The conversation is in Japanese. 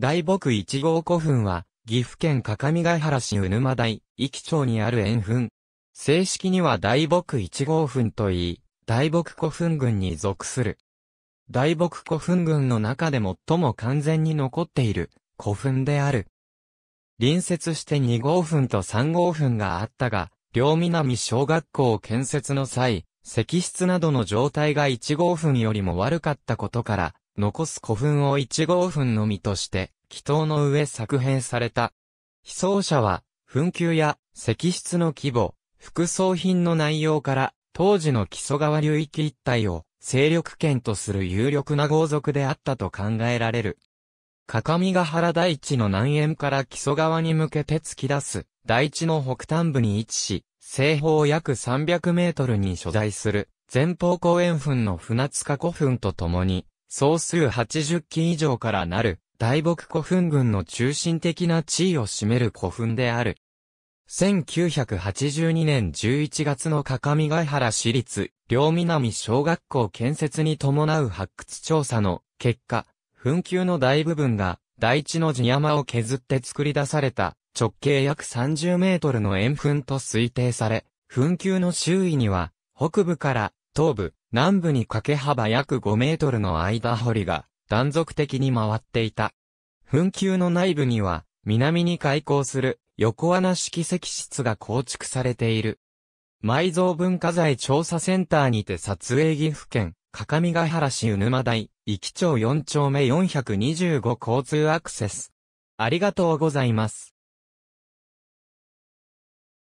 大木一号古墳は、岐阜県各務原市鵜沼台、壱岐町にある円墳。正式には大木一号墳といい、大木古墳群に属する。大木古墳群の中で最も完全に残っている古墳である。隣接して2号墳と3号墳があったが、両南小学校建設の際、石室などの状態が1号墳よりも悪かったことから、残す古墳を1号墳のみとして、祈祷の上作編された。被葬者は、墳丘や石室の規模、副葬品の内容から、当時の木曽川流域一帯を勢力圏とする有力な豪族であったと考えられる。各務原大地の南縁から木曽川に向けて突き出す大地の北端部に位置し、西方約300メートルに所在する前方後円墳の船塚古墳とともに、総数80基以上からなる、大木古墳群の中心的な地位を占める古墳である。1982年11月の各務原市立、両南小学校建設に伴う発掘調査の結果、墳丘の大部分が大地の地山を削って作り出された直径約30メートルの円墳と推定され、墳丘の周囲には北部から東部、南部に掛け幅約5メートルの間掘りが断続的に回っていた。墳丘の内部には、南に開港する横穴式石室が構築されている。埋蔵文化財調査センターにて撮影岐阜県、各務原市ぬ沼台、壱き町4丁目425交通アクセス。ありがとうございます。